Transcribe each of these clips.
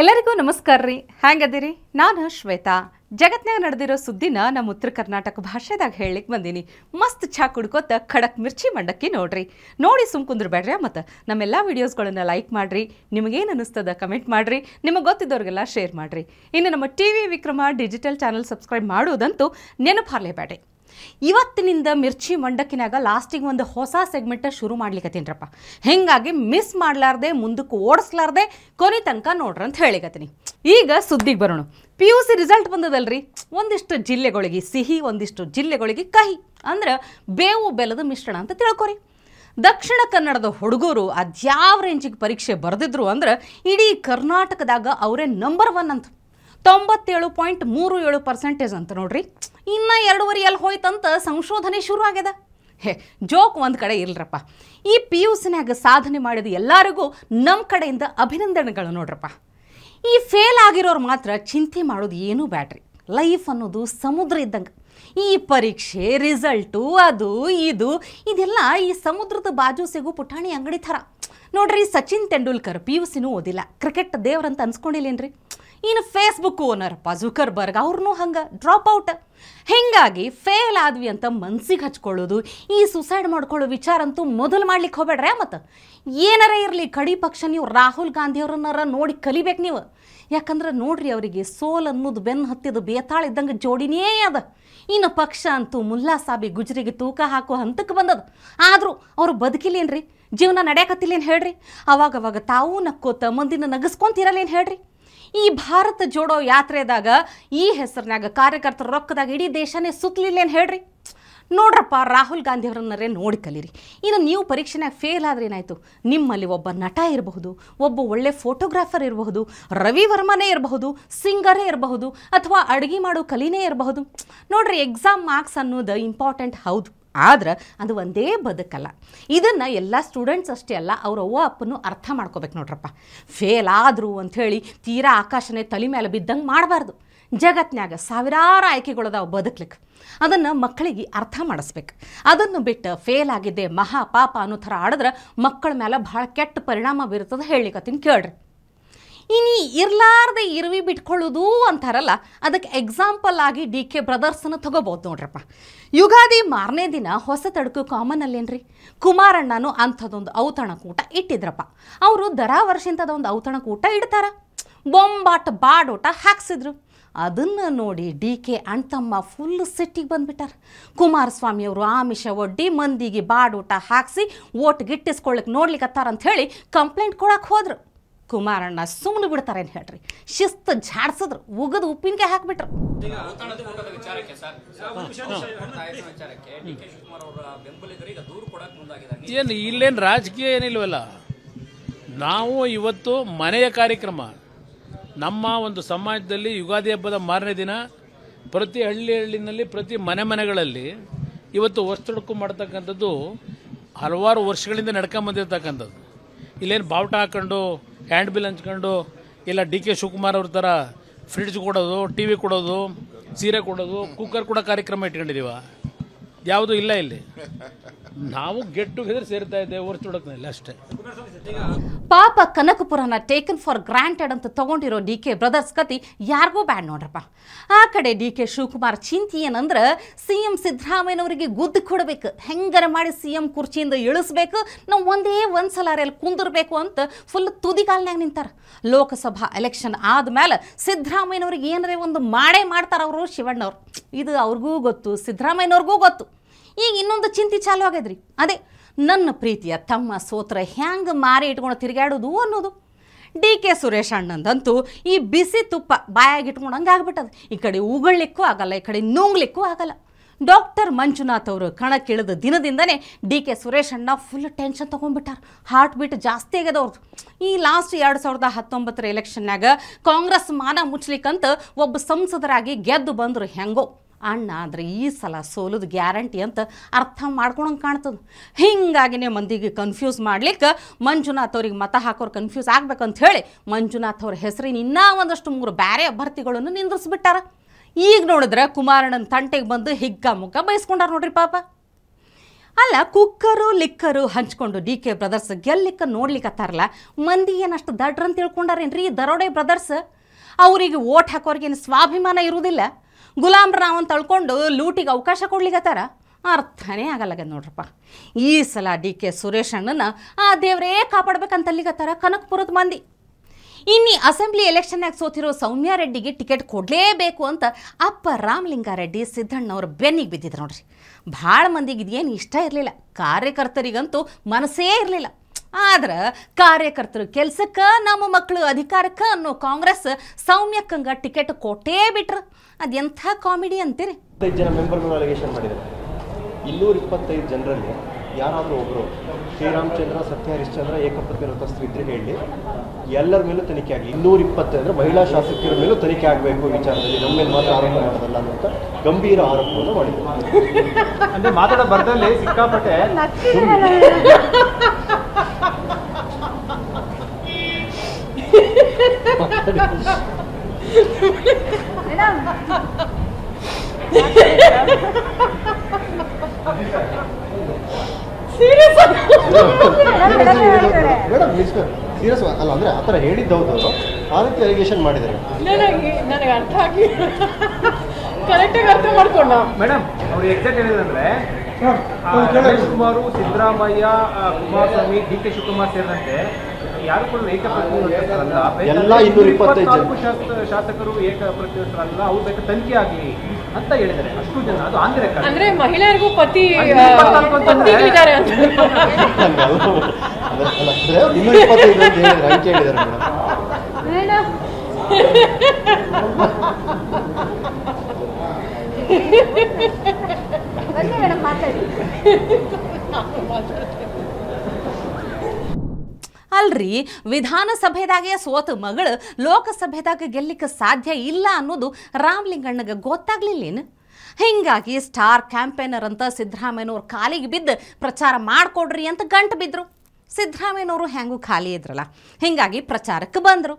ಎಲ್ಲರಿಗೂ ನಮಸ್ಕಾರ ರೀ ಹ್ಯಾಂಗದಿರಿ ನಾನು ಶ್ವೇತಾ ಜಗತ್ನಾಗ ನಡೆದಿರೋ ಸುದ್ದಿನ ನಮ್ಮ ಉತ್ತರ ಕರ್ನಾಟಕ ಭಾಷೆದಾಗ ಹೇಳಲಿಕ್ಕೆ ಬಂದೀನಿ ಮಸ್ತ್ ಚಾ ಕುಡ್ಕೋತ ಖಡಕ್ ಮಿರ್ಚಿ ಮಂಡಕ್ಕಿ ನೋಡ್ರಿ ನೋಡಿ ಸುಮ್ ಬೇಡ್ರಿ ಮತ್ತು ನಮ್ಮೆಲ್ಲ ವೀಡಿಯೋಸ್ಗಳನ್ನು ಲೈಕ್ ಮಾಡ್ರಿ ನಿಮಗೇನು ಅನ್ನಿಸ್ತದ ಕಮೆಂಟ್ ಮಾಡಿರಿ ನಿಮಗೆ ಗೊತ್ತಿದ್ದವ್ರಿಗೆಲ್ಲ ಶೇರ್ ಮಾಡಿರಿ ಇನ್ನು ನಮ್ಮ T V Vikrama digital channel subscribe ಮಾಡೋದಂತೂ ನೆನಪಾರ್ಲೇಬೇಡಿ ಇವತ್ತಿನಿಂದ ಮಿರ್ಚಿ ಮಂಡಕ್ಕಿನಾಗ ಲಾಸ್ಟಿಗೆ ಒಂದು ಹೊಸ ಸೆಗ್ಮೆಂಟ ಶುರು ಮಾಡ್ಲಿಕ್ಕತ್ತೀನಿರಪ್ಪ ಹೆಂಗಾಗಿ ಮಿಸ್ ಮಾಡಲಾರ್ದೆ ಮುಂದಕ್ಕೆ ಓಡಿಸ್ಲಾರ್ದೆ ಕೊನೆ ತನಕ ನೋಡ್ರಿ ಅಂತ ಹೇಳಿಕತ್ತೀನಿ ಈಗ ಸುದ್ದಿಗೆ ಬರೋಣ ಪಿ ಯು ಸಿ ರಿಸಲ್ಟ್ ಬಂದದಲ್ರಿ ಒಂದಿಷ್ಟು ಜಿಲ್ಲೆಗಳಿಗೆ ಸಿಹಿ ಒಂದಿಷ್ಟು ಜಿಲ್ಲೆಗಳಿಗೆ ಕಹಿ ಅಂದ್ರೆ ಬೇವು ಬೆಲ್ಲದ ಮಿಶ್ರಣ ಅಂತ ತಿಳ್ಕೊರಿ ದಕ್ಷಿಣ ಕನ್ನಡದ ಹುಡುಗರು ಅದ್ಯಾವ ರೇಂಜಿಗೆ ಪರೀಕ್ಷೆ ಬರೆದಿದ್ರು ಅಂದ್ರೆ ಇಡೀ ಕರ್ನಾಟಕದಾಗ ಅವರೇ ನಂಬರ್ ಒನ್ ಅಂತ ತೊಂಬತ್ತೇಳು ಪಾಯಿಂಟ್ ಮೂರು ಏಳು ಪರ್ಸೆಂಟೇಜ್ ಅಂತ ನೋಡ್ರಿ ಇನ್ನು ಎರಡೂವರೆ ಅಲ್ಲಿ ಹೋಯ್ತಂತ ಸಂಶೋಧನೆ ಶುರು ಆಗ್ಯದ ಹೇ ಜೋಕ್ ಒಂದು ಕಡೆ ಇಲ್ರಪ್ಪ ಈ ಪಿ ಯು ಸಿನಾಗ ಸಾಧನೆ ಮಾಡಿದ ಎಲ್ಲರಿಗೂ ನಮ್ಮ ಕಡೆಯಿಂದ ಅಭಿನಂದನೆಗಳು ನೋಡ್ರಪ್ಪ ಈ ಫೇಲ್ ಆಗಿರೋರು ಮಾತ್ರ ಚಿಂತೆ ಮಾಡೋದು ಏನೂ ಬ್ಯಾಡ್ರಿ ಲೈಫ್ ಅನ್ನೋದು ಸಮುದ್ರ ಇದ್ದಂಗೆ ಈ ಪರೀಕ್ಷೆ ರಿಸಲ್ಟು ಅದು ಇದು ಇದೆಲ್ಲ ಈ ಸಮುದ್ರದ ಬಾಜು ಸಿಗು ಪುಟಾಣಿ ಅಂಗಡಿ ಥರ ನೋಡ್ರಿ ಸಚಿನ್ ತೆಂಡೂಲ್ಕರ್ ಪಿ ಯು ಸಿನೂ ಓದಿಲ್ಲ ಕ್ರಿಕೆಟ್ ದೇವ್ರಂತ ಅನ್ಸ್ಕೊಂಡಿಲ್ಲೇನ್ರಿ ಇನ್ನು ಫೇಸ್ಬುಕ್ ಓನರ್ ಬರ್ಗ್ ಅವ್ರನ್ನೂ ಹಂಗೆ ಡ್ರಾಪ್ ಔಟ್ ಹೀಗಾಗಿ ಫೇಲ್ ಆದ್ವಿ ಅಂತ ಮನ್ಸಿಗೆ ಹಚ್ಕೊಳ್ಳೋದು ಈ ಸುಸೈಡ್ ಮಾಡ್ಕೊಳ್ಳೋ ವಿಚಾರ ಅಂತೂ ಮೊದಲು ಮಾಡ್ಲಿಕ್ಕೆ ಹೋಗ್ಬೇಡ್ರೆ ಮತ್ತು ಏನಾರ ಇರಲಿ ಕಡಿ ಪಕ್ಷ ನೀವು ರಾಹುಲ್ ಗಾಂಧಿ ಅವ್ರನ್ನಾರ ನೋಡಿ ಕಲಿಬೇಕು ನೀವು ಯಾಕಂದ್ರೆ ನೋಡ್ರಿ ಅವರಿಗೆ ಸೋಲ್ ಅನ್ನೋದು ಬೆನ್ನು ಹತ್ತಿದ ಬೇತಾಳ ಇದ್ದಂಗೆ ಜೋಡಿನೇ ಅದ ಇನ್ನು ಪಕ್ಷ ಅಂತೂ ಮುಲ್ಲಾ ಸಾಬಿ ಗುಜರಿಗೆ ತೂಕ ಹಾಕೋ ಹಂತಕ್ಕೆ ಬಂದದ ಆದರೂ ಅವರು ರೀ ಜೀವನ ನಡೆಯಕತ್ತಿಲ್ಲೇನು ಹೇಳ್ರಿ ಅವಾಗವಾಗ ತಾವೂ ನಕ್ಕೋತ ಮಂದಿನ ನಗಸ್ಕೊಂತಿರಲ್ಲೇನು ಹೇಳ್ರಿ ಈ ಭಾರತ ಜೋಡೋ ಯಾತ್ರೆದಾಗ ಈ ಹೆಸರಿನಾಗ ಕಾರ್ಯಕರ್ತರು ರೊಕ್ಕದಾಗ ಇಡೀ ದೇಶನೇ ಸುತ್ತಲಿಲ್ಲೇನು ಹೇಳ್ರಿ ನೋಡ್ರಪ್ಪ ರಾಹುಲ್ ಗಾಂಧಿಯವ್ರನ್ನರೇ ನೋಡಿ ಕಲೀರಿ ಇನ್ನು ನೀವು ಪರೀಕ್ಷೆನಾಗ ಫೇಲ್ ಆದರೆ ಏನಾಯಿತು ನಿಮ್ಮಲ್ಲಿ ಒಬ್ಬ ನಟ ಇರಬಹುದು ಒಬ್ಬ ಒಳ್ಳೆ ಫೋಟೋಗ್ರಾಫರ್ ಇರಬಹುದು ರವಿ ವರ್ಮನೇ ಇರಬಹುದು ಸಿಂಗರೇ ಇರಬಹುದು ಅಥವಾ ಅಡುಗೆ ಮಾಡೋ ಕಲಿನೇ ಇರಬಹುದು ನೋಡ್ರಿ ಎಕ್ಸಾಮ್ ಮಾರ್ಕ್ಸ್ ಅನ್ನೋದು ಇಂಪಾರ್ಟೆಂಟ್ ಹೌದು ಆದ್ರೆ ಅದು ಒಂದೇ ಬದುಕಲ್ಲ ಇದನ್ನು ಎಲ್ಲ ಸ್ಟೂಡೆಂಟ್ಸ್ ಅಷ್ಟೇ ಅಲ್ಲ ಅವ್ರ ಅವ್ವ ಅಪ್ಪನ್ನು ಅರ್ಥ ಮಾಡ್ಕೋಬೇಕು ನೋಡ್ರಪ್ಪ ಫೇಲ್ ಆದರು ಅಂಥೇಳಿ ತೀರಾ ಆಕಾಶನೇ ತಲೆ ಮೇಲೆ ಬಿದ್ದಂಗೆ ಮಾಡಬಾರ್ದು ಜಗತ್ನ್ಯಾಗ ಸಾವಿರಾರು ಆಯ್ಕೆಗಳದಾವ ಬದುಕ್ಲಿಕ್ಕೆ ಅದನ್ನು ಮಕ್ಕಳಿಗೆ ಅರ್ಥ ಮಾಡಿಸ್ಬೇಕು ಅದನ್ನು ಬಿಟ್ಟು ಫೇಲ್ ಆಗಿದ್ದೆ ಮಹಾ ಪಾಪ ಅನ್ನೋ ಥರ ಆಡಿದ್ರೆ ಮಕ್ಕಳ ಮೇಲೆ ಭಾಳ ಕೆಟ್ಟ ಪರಿಣಾಮ ಬೀರ್ತದೆ ಹೇಳಿಕತ್ತೀನಿ ಕೇಳ್ರಿ ಇನ್ನು ಇರ್ಲಾರ್ದೆ ಇರುವಿ ಬಿಟ್ಕೊಳ್ಳೋದು ಅಂತಾರಲ್ಲ ಅದಕ್ಕೆ ಎಕ್ಸಾಂಪಲ್ ಆಗಿ ಡಿ ಕೆ ಬ್ರದರ್ಸನ್ನು ತಗೋಬೋದು ನೋಡ್ರಪ್ಪ ಯುಗಾದಿ ಮಾರನೇ ದಿನ ಹೊಸ ತಡಕು ಕಾಮನ್ ಅಲ್ಲೇನ್ರಿ ಕುಮಾರಣ್ಣನು ಅಂಥದ್ದೊಂದು ಔತಣಕೂಟ ಇಟ್ಟಿದ್ರಪ್ಪ ಅವರು ದರಾ ವರ್ಷಿಂತದ ಒಂದು ಔತಣಕೂಟ ಇಡ್ತಾರ ಬೊಂಬಾಟ ಬಾಡೋಟ ಹಾಕ್ಸಿದ್ರು ಅದನ್ನು ನೋಡಿ ಡಿ ಕೆ ಅಣ್ತಮ್ಮ ಫುಲ್ ಸಿಟ್ಟಿಗೆ ಬಂದುಬಿಟ್ಟಾರೆ ಕುಮಾರಸ್ವಾಮಿಯವರು ಆಮಿಷ ಒಡ್ಡಿ ಮಂದಿಗೆ ಬಾಡೂಟ ಹಾಕ್ಸಿ ಓಟ್ ಗಿಟ್ಟಿಸ್ಕೊಳ್ಳಕ್ಕೆ ನೋಡ್ಲಿಕ್ಕೆ ಅಂತ ಹೇಳಿ ಕಂಪ್ಲೇಂಟ್ ಕೊಡಕ್ಕೆ ಹೋದರು ಕುಮಾರಣ್ಣ ಸುಮ್ಮನೆ ಏನು ಹೇಳ್ರಿ ಶಿಸ್ತು ಝಾಡ್ಸಿದ್ರು ಉಗದ ಉಪ್ಪಿನಕಾಯಿ ಹಾಕ್ಬಿಟ್ರು ಏನು ಇಲ್ಲೇನು ರಾಜಕೀಯ ಏನಿಲ್ವಲ್ಲ ನಾವು ಇವತ್ತು ಮನೆಯ ಕಾರ್ಯಕ್ರಮ ನಮ್ಮ ಒಂದು ಸಮಾಜದಲ್ಲಿ ಯುಗಾದಿ ಹಬ್ಬದ ಮಾರನೇ ದಿನ ಪ್ರತಿ ಹಳ್ಳಿ ಹಳ್ಳಿನಲ್ಲಿ ಪ್ರತಿ ಮನೆ ಮನೆಗಳಲ್ಲಿ ಇವತ್ತು ವಸ್ತುಡುಕು ಮಾಡ್ತಕ್ಕಂಥದ್ದು ಹಲವಾರು ವರ್ಷಗಳಿಂದ ನಡ್ಕೊಂಬಂದಿರ್ತಕ್ಕಂಥದ್ದು ಇಲ್ಲೇನು ಬಾವುಟ ಹಾಕೊಂಡು ಹ್ಯಾಂಡ್ ಬಿಲ್ ಹಂಚ್ಕೊಂಡು ಇಲ್ಲ ಡಿ ಕೆ ಶಿವಕುಮಾರ್ ಅವ್ರ ಥರ ಫ್ರಿಡ್ಜ್ ಕೊಡೋದು ಟಿ ವಿ ಕೊಡೋದು ಸೀರೆ ಕೊಡೋದು ಕುಕ್ಕರ್ ಕೂಡ ಕಾರ್ಯಕ್ರಮ ಇಟ್ಕೊಂಡಿದ್ದೀವ ಯಾವುದು ಇಲ್ಲ ಇಲ್ಲಿ ನಾವು ಗೆಟ್ ಟುಗೆದರ್ ಸೇರ್ತಾ ಇದ್ದೇವೆ ಅಷ್ಟೇ ಪಾಪ ಕನಕಪುರನ ಟೇಕನ್ ಫಾರ್ ಗ್ರಾಂಟೆಡ್ ಅಂತ ತಗೊಂಡಿರೋ ಡಿ ಕೆ ಬ್ರದರ್ಸ್ ಕತಿ ಯಾರಿಗೂ ಬ್ಯಾಡ್ ನೋಡ್ರಪ್ಪ ಆ ಕಡೆ ಡಿ ಕೆ ಶಿವಕುಮಾರ್ ಚಿಂತೆ ಏನಂದ್ರೆ ಸಿ ಎಂ ಸಿದ್ದರಾಮಯ್ಯನವರಿಗೆ ಗುದ್ದು ಕೊಡಬೇಕು ಹೆಂಗರ ಮಾಡಿ ಸಿ ಎಂ ಕುರ್ಚಿಯಿಂದ ಇಳಿಸ್ಬೇಕು ನಾವು ಒಂದೇ ಒಂದು ಸಲಾರಿಯಲ್ಲಿ ಕುಂದಿರಬೇಕು ಅಂತ ಫುಲ್ ತುದಿಗಾಲ್ನಾಗ ನಿಂತಾರೆ ಲೋಕಸಭಾ ಎಲೆಕ್ಷನ್ ಆದಮೇಲೆ ಸಿದ್ದರಾಮಯ್ಯನವ್ರಿಗೆ ಏನರೇ ಒಂದು ಮಾಡೇ ಮಾಡ್ತಾರೆ ಅವರು ಶಿವಣ್ಣವ್ರು ಇದು ಅವ್ರಿಗೂ ಗೊತ್ತು ಸಿದ್ದರಾಮಯ್ಯನವ್ರಿಗೂ ಗೊತ್ತು ಈಗ ಇನ್ನೊಂದು ಚಿಂತೆ ಚಾಲು ಆಗ್ಯದ್ರಿ ಅದೇ ನನ್ನ ಪ್ರೀತಿಯ ತಮ್ಮ ಸೋತ್ರ ಹೆಂಗೆ ಮಾರಿ ಇಟ್ಕೊಂಡು ತಿರುಗಾಡೋದು ಅನ್ನೋದು ಡಿ ಕೆ ಸುರೇಶ್ ಅಣ್ಣಂದಂತೂ ಈ ಬಿಸಿ ತುಪ್ಪ ಬಾಯಾಗಿಟ್ಕೊಂಡಂಗೆ ಆಗ್ಬಿಟ್ಟದ ಈ ಕಡೆ ಉಗುಳ್ಲಿಕ್ಕೂ ಆಗಲ್ಲ ಈ ಕಡೆ ನುಂಗ್ಲಿಕ್ಕೂ ಆಗಲ್ಲ ಡಾಕ್ಟರ್ ಮಂಜುನಾಥ್ ಅವರು ಕಣಕ್ಕಿಳಿದ ದಿನದಿಂದನೇ ಡಿ ಕೆ ಸುರೇಶ್ ಅಣ್ಣ ಫುಲ್ ಟೆನ್ಷನ್ ತೊಗೊಂಡ್ಬಿಟ್ಟಾರ ಹಾರ್ಟ್ ಬೀಟ್ ಜಾಸ್ತಿ ಆಗ್ಯದ ಈ ಲಾಸ್ಟ್ ಎರಡು ಸಾವಿರದ ಹತ್ತೊಂಬತ್ತರ ಎಲೆಕ್ಷನ್ನಾಗ ಕಾಂಗ್ರೆಸ್ ಮಾನ ಮುಚ್ಚಲಿಕ್ಕಂತ ಒಬ್ಬ ಸಂಸದರಾಗಿ ಗೆದ್ದು ಬಂದರು ಹೆಂಗೋ ಅಣ್ಣ ಆದ್ರೆ ಈ ಸಲ ಸೋಲದ ಗ್ಯಾರಂಟಿ ಅಂತ ಅರ್ಥ ಮಾಡ್ಕೊಳಂಗೆ ಕಾಣ್ತದೆ ಹಿಂಗಾಗಿನೇ ಮಂದಿಗೆ ಕನ್ಫ್ಯೂಸ್ ಮಾಡ್ಲಿಕ್ಕೆ ಮಂಜುನಾಥ್ ಅವ್ರಿಗೆ ಮತ ಹಾಕೋರು ಕನ್ಫ್ಯೂಸ್ ಆಗ್ಬೇಕಂತ ಹೇಳಿ ಮಂಜುನಾಥ್ ಅವ್ರ ಹೆಸರಿನ ಇನ್ನೂ ಒಂದಷ್ಟು ಮೂರು ಬೇರೆ ಅಭ್ಯರ್ಥಿಗಳನ್ನು ನಿಂದ್ರಿಸ್ಬಿಟ್ಟಾರ ಈಗ ನೋಡಿದ್ರೆ ಕುಮಾರಣ್ಣನ ತಂಟೆಗೆ ಬಂದು ಹಿಗ್ಗ ಮುಗ್ಗ ಬಯಸ್ಕೊಂಡಾರ ನೋಡ್ರಿ ಪಾಪ ಅಲ್ಲ ಕುಕ್ಕರು ಲಿಕ್ಕರು ಹಂಚ್ಕೊಂಡು ಡಿ ಕೆ ಬ್ರದರ್ಸ್ ನೋಡ್ಲಿಕ್ಕೆ ನೋಡ್ಲಿಕ್ಕತ್ತಾರಲ್ಲ ಮಂದಿ ಏನಷ್ಟು ದಡ್ರಂತ ತಿಳ್ಕೊಂಡಾರೇನ್ರಿ ಈ ದರೋಡೆ ಬ್ರದರ್ಸ್ ಅವರಿಗೆ ಓಟ್ ಹಾಕೋರಿಗೇನು ಸ್ವಾಭಿಮಾನ ಇರುವುದಿಲ್ಲ ರಾವನ್ ತಳ್ಕೊಂಡು ಲೂಟಿಗೆ ಅವಕಾಶ ಕೊಡ್ಲಿಕ್ಕತ್ತಾರ ಅರ್ಥನೇ ಆಗಲ್ಲಗ ನೋಡ್ರಪ್ಪ ಈ ಸಲ ಡಿ ಕೆ ಸುರೇಶ್ ಅಣ್ಣನ ಆ ದೇವರೇ ಕಾಪಾಡ್ಬೇಕಂತಲ್ಲಿಗತ್ತಾರ ಕನಕಪುರದ ಮಂದಿ ಇನ್ನಿ ಅಸೆಂಬ್ಲಿ ಎಲೆಕ್ಷನ್ನಾಗ ಸೋತಿರೋ ಸೌಮ್ಯ ರೆಡ್ಡಿಗೆ ಟಿಕೆಟ್ ಕೊಡಲೇಬೇಕು ಅಂತ ಅಪ್ಪ ರಾಮಲಿಂಗಾರೆಡ್ಡಿ ಸಿದ್ದಣ್ಣವ್ರ ಬೆನ್ನಿಗೆ ಬಿದ್ದಿದ್ರು ನೋಡ್ರಿ ಭಾಳ ಮಂದಿಗೆ ಇದೇನು ಇಷ್ಟ ಇರಲಿಲ್ಲ ಕಾರ್ಯಕರ್ತರಿಗಂತೂ ಮನಸ್ಸೇ ಇರಲಿಲ್ಲ ಆದ್ರೆ ಕಾರ್ಯಕರ್ತರು ಕೆಲಸಕ್ಕೆ ನಮ್ಮ ಮಕ್ಕಳು ಅಧಿಕಾರಕ್ಕೆ ಅನ್ನೋ ಕಾಂಗ್ರೆಸ್ ಸೌಮ್ಯಕ್ಕಂಗ ಟಿಕೆಟ್ ಕೊಟ್ಟೇ ಬಿಟ್ರು ಅದು ಎಂಥ ಕಾಮಿಡಿ ಅಂತೀರಿ ಜನ ಅಲಿಗೇಷನ್ ಮಾಡಿದ್ದಾರೆ ಇನ್ನೂರ ಇಪ್ಪತ್ತೈದು ಜನರಲ್ಲಿ ಯಾರಾದರೂ ಒಬ್ಬರು ಶ್ರೀರಾಮಚಂದ್ರ ಸತ್ಯ ಹರಿಶ್ಚಂದ್ರ ಏಕಪತ್ನಿ ಇದ್ರೆ ಹೇಳಿ ಎಲ್ಲರ ಮೇಲೂ ತನಿಖೆ ಆಗಲಿ ಇನ್ನೂರ ಇಪ್ಪತ್ತೈದು ಮಹಿಳಾ ಶಾಸಕಿಯರ ಮೇಲೂ ತನಿಖೆ ಆಗಬೇಕು ವಿಚಾರದಲ್ಲಿ ನಮ್ಮ ಮೇಲೆ ಮಾತ್ರ ಆರೋಪ ಮಾಡೋದಲ್ಲ ಅಂತ ಗಂಭೀರ ಆರೋಪವನ್ನು ಮಾಡಿದ್ದಾರೆ ಸೀರಿಯಸ್ ಮೇಡಮ್ ಸೀರಿಯಸ್ ಅಲ್ಲ ಅಂದರೆ ಆ ಥರ ಹೇಳಿದ್ದು ಹೌದು ಆ ರೀತಿ ಅಲಿಗೇಷನ್ ಮಾಡಿದ್ದಾರೆ ನನಗೆ ನನಗೆ ಅರ್ಥ ಆಗಿ ಕರೆಕ್ಟಾಗಿ ಅರ್ಥ ಮಾಡ್ಕೊಂಡ ಮೇಡಮ್ ಅವ್ರು ಎಕ್ಸಾಕ್ಟ್ ಹೇಳಿದಂದ್ರೆ ಕುಮಾರ್ ಸಿದ್ದರಾಮಯ್ಯ ಕುಮಾರಸ್ವಾಮಿ ಡಿ ಕೆ ಶಿವಕುಮಾರ್ ಸೇರಿದಂತೆ ಯಾರು ಕೂಡ ಏಕಪ್ರತಿನಿಧಿಗಳಲ್ಲ ಎಲ್ಲ ಇನ್ನೂರ ಇಪ್ಪತ್ತೈದು ತನಿಖೆ ಆಗಲಿ ಅಂತ ಹೇಳಿದ್ದಾರೆ ಅಷ್ಟು ಜನ ಅದು ಅಂದ್ರೆ ಮಹಿಳೆಯರಿಗೂ ಪತಿ ಅಲ್ರಿ ವಿಧಾನಸಭೆದಾಗೆ ಸೋತ ಮಗಳು ಲೋಕಸಭೆದಾಗ ಗೆಲ್ಲಿಕ್ಕೆ ಸಾಧ್ಯ ಇಲ್ಲ ಅನ್ನೋದು ರಾಮಲಿಂಗಣ್ಣಗೆ ಗೊತ್ತಾಗ್ಲಿಲ್ಲೇನು ಹಿಂಗಾಗಿ ಸ್ಟಾರ್ ಕ್ಯಾಂಪೇನರ್ ಅಂತ ಸಿದ್ದರಾಮಯ್ಯನವ್ರ ಕಾಲಿಗೆ ಬಿದ್ದು ಪ್ರಚಾರ ಮಾಡಿಕೊಡ್ರಿ ಅಂತ ಗಂಟು ಬಿದ್ದರು ಸಿದ್ದರಾಮಯ್ಯನವರು ಹೆಂಗೂ ಖಾಲಿ ಇದ್ರಲ್ಲ ಹೀಗಾಗಿ ಪ್ರಚಾರಕ್ಕೆ ಬಂದರು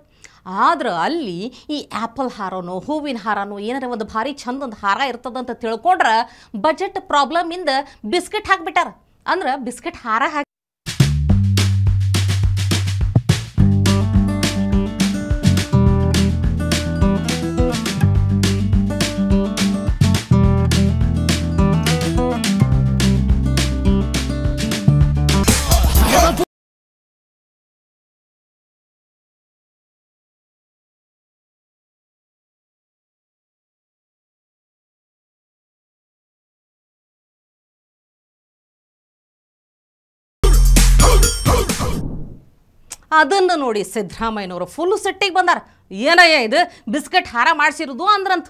ಆದ್ರೆ ಅಲ್ಲಿ ಈ ಆ್ಯಪಲ್ ಹಾರನೋ ಹೂವಿನ ಹಾರನೋ ಏನಾರ ಒಂದು ಭಾರಿ ಚಂದೊಂದು ಹಾರ ಇರ್ತದಂತ ತಿಳ್ಕೊಂಡ್ರೆ ಬಜೆಟ್ ಪ್ರಾಬ್ಲಮ್ ಇಂದ ಬಿಸ್ಕೆಟ್ ಹಾಕ್ಬಿಟ್ಟಾರ ಅಂದ್ರೆ ಬಿಸ್ಕೆಟ್ ಹಾರ ಹಾಕಿ ಅದನ್ನು ನೋಡಿ ಸಿದ್ದರಾಮಯ್ಯನವರು ಫುಲ್ ಸೆಟ್ಟಿಗೆ ಬಂದಾರ ಏನಯ್ಯ ಇದು ಬಿಸ್ಕೆಟ್ ಹಾರ ಮಾಡಿಸಿರೋದು ಅಂದ್ರಂತ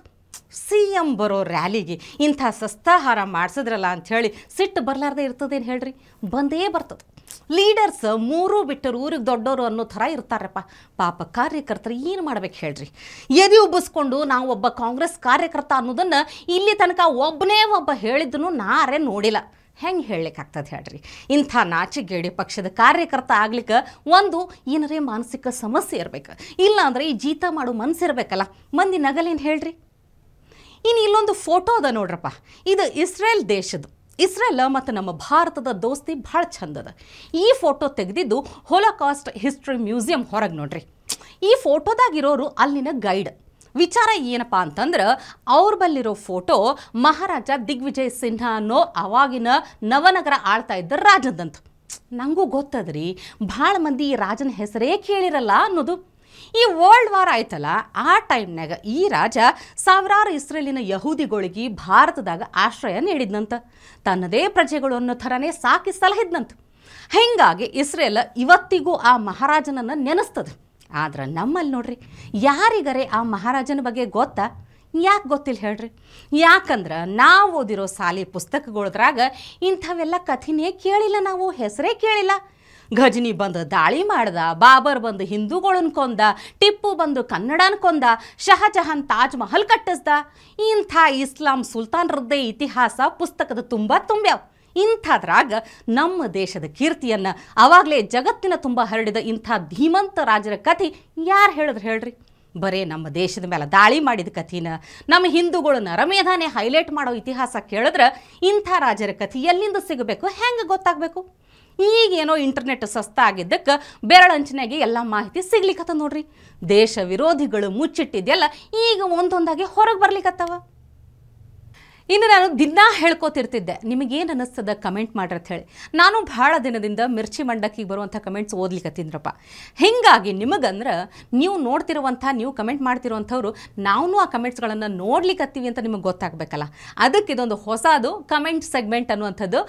ಸಿ ಎಂ ಬರೋ ರ್ಯಾಲಿಗೆ ಇಂಥ ಸಸ್ತಾಹಾರ ಮಾಡಿಸಿದ್ರಲ್ಲ ಅಂಥೇಳಿ ಸಿಟ್ಟು ಬರಲಾರ್ದೆ ಇರ್ತದೇನು ಹೇಳ್ರಿ ಬಂದೇ ಬರ್ತದೆ ಲೀಡರ್ಸ್ ಮೂರು ಬಿಟ್ಟರು ಊರಿಗೆ ದೊಡ್ಡವರು ಅನ್ನೋ ಥರ ಇರ್ತಾರಪ್ಪ ಪಾಪ ಕಾರ್ಯಕರ್ತರು ಏನು ಮಾಡ್ಬೇಕು ಹೇಳ್ರಿ ಎದಿ ಉಬ್ಬಿಸ್ಕೊಂಡು ನಾವು ಒಬ್ಬ ಕಾಂಗ್ರೆಸ್ ಕಾರ್ಯಕರ್ತ ಅನ್ನೋದನ್ನು ಇಲ್ಲಿ ತನಕ ಒಬ್ಬನೇ ಒಬ್ಬ ಹೇಳಿದ್ದನ್ನು ನಾರೇ ನೋಡಿಲ್ಲ ಹೆಂಗೆ ಹೇಳಲಿಕ್ಕಾಗ್ತದೆ ಹೇಳ್ರಿ ಇಂಥ ನಾಚಿಗೇಡಿ ಪಕ್ಷದ ಕಾರ್ಯಕರ್ತ ಆಗ್ಲಿಕ್ಕೆ ಒಂದು ಏನರೇ ಮಾನಸಿಕ ಸಮಸ್ಯೆ ಇರಬೇಕು ಇಲ್ಲಾಂದ್ರೆ ಈ ಜೀತ ಮಾಡೋ ಮನಸ್ಸಿರ್ಬೇಕಲ್ಲ ಮಂದಿ ನಗಲೇನು ಹೇಳ್ರಿ ಇನ್ನು ಇಲ್ಲೊಂದು ಫೋಟೋ ಅದ ನೋಡ್ರಪ್ಪ ಇದು ಇಸ್ರೇಲ್ ದೇಶದ ಇಸ್ರೇಲ್ ಮತ್ತು ನಮ್ಮ ಭಾರತದ ದೋಸ್ತಿ ಭಾಳ ಚಂದದ ಈ ಫೋಟೋ ತೆಗೆದಿದ್ದು ಹೊಲಕಾಸ್ಟ್ ಹಿಸ್ಟ್ರಿ ಮ್ಯೂಸಿಯಂ ಹೊರಗೆ ನೋಡ್ರಿ ಈ ಫೋಟೋದಾಗಿರೋರು ಅಲ್ಲಿನ ಗೈಡ್ ವಿಚಾರ ಏನಪ್ಪ ಅಂತಂದ್ರೆ ಅವ್ರ ಬಲ್ಲಿರೋ ಫೋಟೋ ಮಹಾರಾಜ ದಿಗ್ವಿಜಯ್ ಸಿನ್ಹಾ ಅನ್ನೋ ಅವಾಗಿನ ನವನಗರ ಆಳ್ತಾ ಇದ್ದ ರಾಜದಂತ ನನಗೂ ಗೊತ್ತದ್ರಿ ಭಾಳ ಮಂದಿ ರಾಜನ ಹೆಸರೇ ಕೇಳಿರಲ್ಲ ಅನ್ನೋದು ಈ ವರ್ಲ್ಡ್ ವಾರ್ ಆಯ್ತಲ್ಲ ಆ ಟೈಮ್ನಾಗ ಈ ರಾಜ ಸಾವಿರಾರು ಇಸ್ರೇಲಿನ ಯಹೂದಿಗಳಿಗೆ ಭಾರತದಾಗ ಆಶ್ರಯ ನೀಡಿದ್ನಂತ ತನ್ನದೇ ಪ್ರಜೆಗಳು ಅನ್ನೋ ಥರನೇ ಸಾಕಿ ಸಲಹಿದ್ನಂತ ಹೀಗಾಗಿ ಇಸ್ರೇಲ್ ಇವತ್ತಿಗೂ ಆ ಮಹಾರಾಜನನ್ನು ನೆನೆಸ್ತದೆ ಆದ್ರೆ ನಮ್ಮಲ್ಲಿ ನೋಡ್ರಿ ಯಾರಿಗರೇ ಆ ಮಹಾರಾಜನ ಬಗ್ಗೆ ಗೊತ್ತಾ ಯಾಕೆ ಗೊತ್ತಿಲ್ಲ ಹೇಳ್ರಿ ಯಾಕಂದ್ರೆ ನಾವು ಓದಿರೋ ಸಾಲಿ ಪುಸ್ತಕಗಳದ್ರಾಗ ಇಂಥವೆಲ್ಲ ಕಥೆನೇ ಕೇಳಿಲ್ಲ ನಾವು ಹೆಸರೇ ಕೇಳಿಲ್ಲ ಗಜನಿ ಬಂದು ದಾಳಿ ಮಾಡ್ದ ಬಾಬರ್ ಬಂದು ಹಿಂದೂಗಳನ್ನ ಕೊಂದ ಟಿಪ್ಪು ಬಂದು ಕನ್ನಡನ ಕೊಂದ ಶಹಜಹಾನ್ ತಾಜ್ ಮಹಲ್ ಕಟ್ಟಿಸ್ದ ಇಂಥ ಇಸ್ಲಾಂ ಸುಲ್ತಾನ್ರದ್ದೇ ಇತಿಹಾಸ ಪುಸ್ತಕದ ತುಂಬ ತುಂಬ್ಯಾವ ಇಂಥದ್ರಾಗ ನಮ್ಮ ದೇಶದ ಕೀರ್ತಿಯನ್ನು ಆವಾಗಲೇ ಜಗತ್ತಿನ ತುಂಬ ಹರಡಿದ ಇಂಥ ಧೀಮಂತ ರಾಜರ ಕಥೆ ಯಾರು ಹೇಳಿದ್ರು ಹೇಳ್ರಿ ಬರೇ ನಮ್ಮ ದೇಶದ ಮೇಲೆ ದಾಳಿ ಮಾಡಿದ ಕಥೆನ ನಮ್ಮ ಹಿಂದೂಗಳು ನರಮೇಧಾನೆ ಹೈಲೈಟ್ ಮಾಡೋ ಇತಿಹಾಸ ಕೇಳಿದ್ರೆ ಇಂಥ ರಾಜರ ಕಥೆ ಎಲ್ಲಿಂದ ಸಿಗಬೇಕು ಹೆಂಗೆ ಗೊತ್ತಾಗಬೇಕು ಈಗೇನೋ ಇಂಟರ್ನೆಟ್ ಸಸ್ತ ಆಗಿದ್ದಕ್ಕೆ ಬೆರಳಂಚನೆಗೆ ಎಲ್ಲ ಮಾಹಿತಿ ಸಿಗ್ಲಿಕ್ಕತ್ತ ನೋಡ್ರಿ ದೇಶ ವಿರೋಧಿಗಳು ಮುಚ್ಚಿಟ್ಟಿದ್ದೆಲ್ಲ ಈಗ ಒಂದೊಂದಾಗಿ ಹೊರಗೆ ಬರ್ಲಿಕ್ಕತ್ತವ ಇನ್ನು ನಾನು ದಿನಾ ಹೇಳ್ಕೊತಿರ್ತಿದ್ದೆ ನಿಮಗೇನು ಅನ್ನಿಸ್ತದ ಕಮೆಂಟ್ ಮಾಡ್ರಿ ಹೇಳಿ ನಾನು ಭಾಳ ದಿನದಿಂದ ಮಿರ್ಚಿ ಮಂಡಕ್ಕಿಗೆ ಬರುವಂಥ ಕಮೆಂಟ್ಸ್ ಓದ್ಲಿಕ್ಕತ್ತೀನ್ರಪ್ಪ ಹೀಗಾಗಿ ನಿಮಗಂದ್ರೆ ನೀವು ನೋಡ್ತಿರುವಂಥ ನೀವು ಕಮೆಂಟ್ ಮಾಡ್ತಿರುವಂಥವ್ರು ನಾವು ಆ ಕಮೆಂಟ್ಸ್ಗಳನ್ನು ನೋಡ್ಲಿಕ್ಕತ್ತೀವಿ ಅಂತ ನಿಮಗೆ ಗೊತ್ತಾಗಬೇಕಲ್ಲ ಅದಕ್ಕೆ ಇದೊಂದು ಹೊಸದು ಕಮೆಂಟ್ ಸೆಗ್ಮೆಂಟ್ ಅನ್ನುವಂಥದ್ದು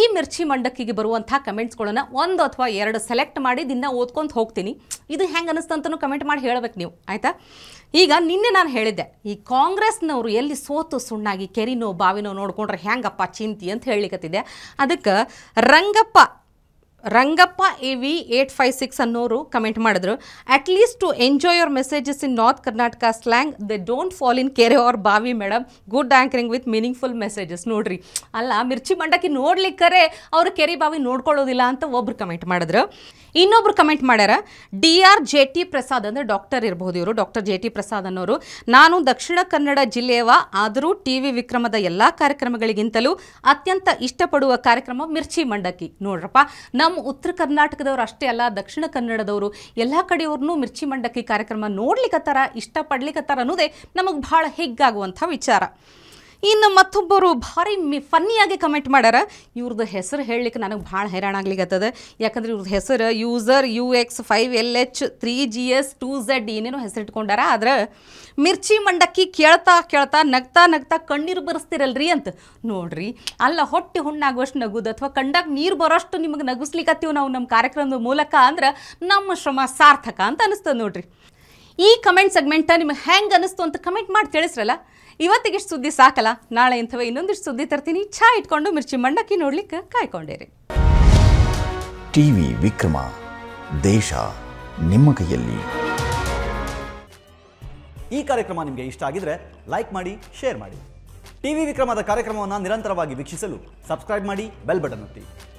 ಈ ಮಿರ್ಚಿ ಮಂಡಕ್ಕಿಗೆ ಬರುವಂಥ ಕಮೆಂಟ್ಸ್ಗಳನ್ನು ಒಂದು ಅಥವಾ ಎರಡು ಸೆಲೆಕ್ಟ್ ಮಾಡಿ ದಿನ ಓದ್ಕೊಂತ ಹೋಗ್ತೀನಿ ಇದು ಹೆಂಗೆ ಅನ್ನಿಸ್ತಂತನೂ ಕಮೆಂಟ್ ಮಾಡಿ ಹೇಳಬೇಕು ನೀವು ಆಯಿತಾ ಈಗ ನಿನ್ನೆ ನಾನು ಹೇಳಿದ್ದೆ ಈ ಕಾಂಗ್ರೆಸ್ನವರು ಎಲ್ಲಿ ಸೋತು ಸುಣ್ಣಾಗಿ ಕೆರಿನೋ ಬಾವಿನೋ ನೋಡ್ಕೊಂಡ್ರೆ ಹೆಂಗಪ್ಪ ಚಿಂತಿ ಅಂತ ಹೇಳಿಕತ್ತಿದೆ ಅದಕ್ಕೆ Rangappa Rangappa A V eight five six ಅನ್ನೋರು ಕಮೆಂಟ್ ಮಾಡಿದ್ರು least to enjoy your messages in north Karnataka slang they don't fall in ಕೆರೆ ಓರ್ ಬಾವಿ madam good anchoring with meaningful messages ನೋಡ್ರಿ ಅಲ್ಲ ಮಿರ್ಚಿ ಮಂಡಕ್ಕಿ ನೋಡ್ಲಿಕ್ಕರೆ ಅವರು ಕೆರೆ ಬಾವಿ ನೋಡ್ಕೊಳ್ಳೋದಿಲ್ಲ ಅಂತ ಒಬ್ರು ಕಮೆಂಟ್ ಮಾಡಿದ್ರು ಇನ್ನೊಬ್ರು ಕಮೆಂಟ್ ಮಾಡ್ಯಾರ D R J T Prasad ಅಂದರೆ ಡಾಕ್ಟರ್ ಇರಬಹುದು ಇವರು ಡಾಕ್ಟರ್ ಜೆ ಟಿ ಪ್ರಸಾದ್ ಅನ್ನೋರು ನಾನು ದಕ್ಷಿಣ ಕನ್ನಡ ಜಿಲ್ಲೆಯವ ಆದರೂ ಟಿ ವಿ ವಿಕ್ರಮದ ಎಲ್ಲ ಕಾರ್ಯಕ್ರಮಗಳಿಗಿಂತಲೂ ಅತ್ಯಂತ ಇಷ್ಟಪಡುವ ಕಾರ್ಯಕ್ರಮ ಮಿರ್ಚಿ ಮಂಡಕ್ಕಿ ನೋಡ್ರಪ್ಪ ನಮ್ಮ ಉತ್ತರ ಕರ್ನಾಟಕದವರು ಅಷ್ಟೇ ಅಲ್ಲ ದಕ್ಷಿಣ ಕನ್ನಡದವರು ಎಲ್ಲ ಕಡೆಯವ್ರನ್ನೂ ಮಿರ್ಚಿ ಮಂಡಕ್ಕಿ ಕಾರ್ಯಕ್ರಮ ಇಷ್ಟಪಡ್ಲಿಕ್ಕೆ ತರ ಅನ್ನೋದೇ ನಮಗೆ ಭಾಳ ಹಿಗ್ಗಾಗುವಂಥ ವಿಚಾರ ಇನ್ನು ಮತ್ತೊಬ್ಬರು ಭಾರಿ ಮಿ ಫನ್ನಿಯಾಗಿ ಕಮೆಂಟ್ ಮಾಡ್ಯಾರ ಇವ್ರದ್ದು ಹೆಸರು ಹೇಳಲಿಕ್ಕೆ ನನಗೆ ಭಾಳ ಹೈರಾಣ ಆಗ್ಲಿಕ್ಕತ್ತದ ಯಾಕಂದ್ರೆ ಇವ್ರದ್ದು ಹೆಸರು user U X five L H three G S two Z ಏನೇನೋ ಹೆಸರಿಟ್ಕೊಂಡಾರ ಆದ್ರೆ ಮಿರ್ಚಿ ಮಂಡಕ್ಕಿ ಕೇಳ್ತಾ ಕೇಳ್ತಾ ನಗ್ತಾ ನಗ್ತಾ ಕಣ್ಣೀರು ಬರೆಸ್ತಿರಲ್ರಿ ಅಂತ ನೋಡ್ರಿ ಅಲ್ಲ ಹೊಟ್ಟೆ ಹುಣ್ಣಾಗುವಷ್ಟು ನಗುದು ಅಥವಾ ಕಂಡಾಗ ನೀರು ಬರೋಷ್ಟು ನಿಮಗೆ ನಗಿಸ್ಲಿಕ್ಕತ್ತೀವಿ ನಾವು ನಮ್ಮ ಕಾರ್ಯಕ್ರಮದ ಮೂಲಕ ಅಂದ್ರೆ ನಮ್ಮ ಶ್ರಮ ಸಾರ್ಥಕ ಅಂತ ಅನಿಸ್ತದೆ ನೋಡ್ರಿ ಈ ಕಮೆಂಟ್ ಸೆಗ್ಮೆಂಟ ನಿಮ್ಗೆ ಹೆಂಗೆ ಅನಿಸ್ತು ಅಂತ ಕಮೆಂಟ್ ಮಾಡಿ ತಿಳಿಸ್ರಲ್ಲ ಇವತ್ತಿಗಿಷ್ಟು ಸುದ್ದಿ ಸಾಕಲ್ಲ ನಾಳೆ ಇಂಥವೇ ಇನ್ನೊಂದಿಷ್ಟು ಸುದ್ದಿ ತರ್ತೀನಿ ಛಾ ಇಟ್ಕೊಂಡು ಮಿರ್ಚಿ ಮಂಡಕ್ಕಿ ನೋಡ್ಲಿಕ್ಕೆ ಕಾಯ್ಕೊಂಡಿರಿ ಟಿವಿ ವಿಕ್ರಮ ದೇಶ ನಿಮ್ಮ ಕೈಯಲ್ಲಿ ಈ ಕಾರ್ಯಕ್ರಮ ನಿಮಗೆ ಇಷ್ಟ ಆಗಿದ್ರೆ ಲೈಕ್ ಮಾಡಿ ಶೇರ್ ಮಾಡಿ ಟಿವಿ ವಿಕ್ರಮದ ಕಾರ್ಯಕ್ರಮವನ್ನು ನಿರಂತರವಾಗಿ ವೀಕ್ಷಿಸಲು ಸಬ್ಸ್ಕ್ರೈಬ್ ಮಾಡಿ ಬೆಲ್ ಬಟನ್ ಒತ್ತಿ